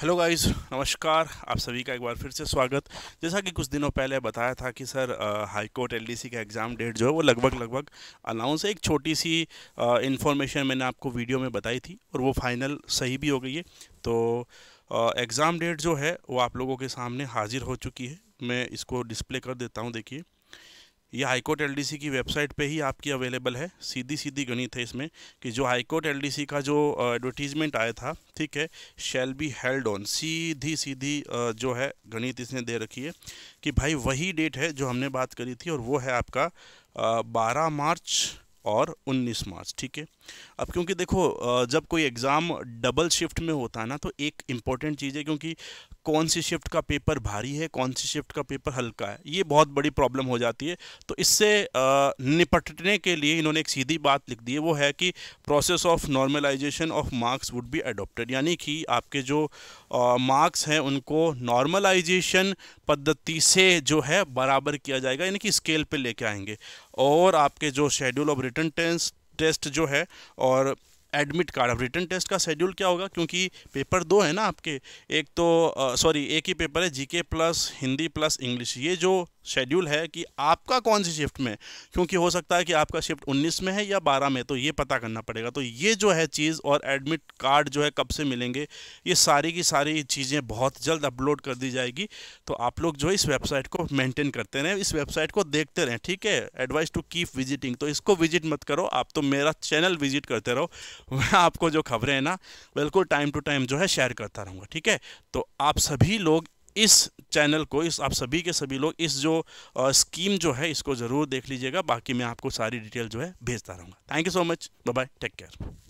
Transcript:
hello guys नमस्कार आप सभी का एक बार फिर से स्वागत जैसा कि कुछ दिनों पहले बताया था कि सर हाई कोर्ट एलडीसी का एग्ज़ाम डेट जो है वो लगभग लगभग अनाउंस है एक छोटी सी इन्फॉर्मेशन मैंने आपको वीडियो में बताई थी और वो फाइनल सही भी हो गई है तो एग्ज़ाम डेट जो है वो आप लोगों के सामने हाजिर हो चुकी है मैं इसको डिस्प्ले कर देता हूँ देखिए ये हाईकोर्ट एलडीसी की वेबसाइट पे ही आपकी अवेलेबल है सीधी सीधी गणित है इसमें कि जो हाईकोर्ट एलडीसी का जो एडवर्टीजमेंट आया था ठीक है शैल बी हेल्ड ऑन सीधी सीधी जो है गणित इसने दे रखी है कि भाई वही डेट है जो हमने बात करी थी और वो है आपका बारह मार्च और 19 मार्च ठीक है अब क्योंकि देखो जब कोई एग्ज़ाम डबल शिफ्ट में होता है ना तो एक इम्पॉर्टेंट चीज़ है क्योंकि कौन सी शिफ्ट का पेपर भारी है कौन सी शिफ्ट का पेपर हल्का है ये बहुत बड़ी प्रॉब्लम हो जाती है तो इससे निपटने के लिए इन्होंने एक सीधी बात लिख दी है वो है कि process of normalisation of marks would be adopted यानी कि आपके जो मार्क्स हैं उनको नॉर्मलाइजेशन पद्धति से जो है बराबर किया जाएगा यानी कि स्केल पर लेके आएंगे और आपके जो शेड्यूल ऑफ रिटर्न टेस्ट जो है और एडमिट कार्ड अब रिटर्न टेस्ट का शेड्यूल क्या होगा क्योंकि पेपर दो है ना आपके एक तो सॉरी एक ही पेपर है GK plus Hindi plus English ये जो शेड्यूल है कि आपका कौन सी शिफ्ट में क्योंकि हो सकता है कि आपका शिफ्ट 19 में है या 12 में तो ये पता करना पड़ेगा तो ये जो है चीज़ और एडमिट कार्ड जो है कब से मिलेंगे ये सारी की सारी चीज़ें बहुत जल्द अपलोड कर दी जाएगी तो आप लोग जो है इस वेबसाइट को मेंटेन करते रहें इस वेबसाइट को देखते रहें ठीक है एडवाइस टू कीप विजिटिंग तो इसको विजिट मत करो आप तो मेरा चैनल विजिट करते रहो मैं आपको जो खबरें हैं ना बिल्कुल टाइम टू टाइम जो है शेयर करता रहूँगा ठीक है तो आप सभी लोग इस चैनल को इस आप सभी के सभी लोग इस जो आ, स्कीम जो है इसको ज़रूर देख लीजिएगा बाकी मैं आपको सारी डिटेल जो है भेजता रहूँगा thank you so much bye bye take care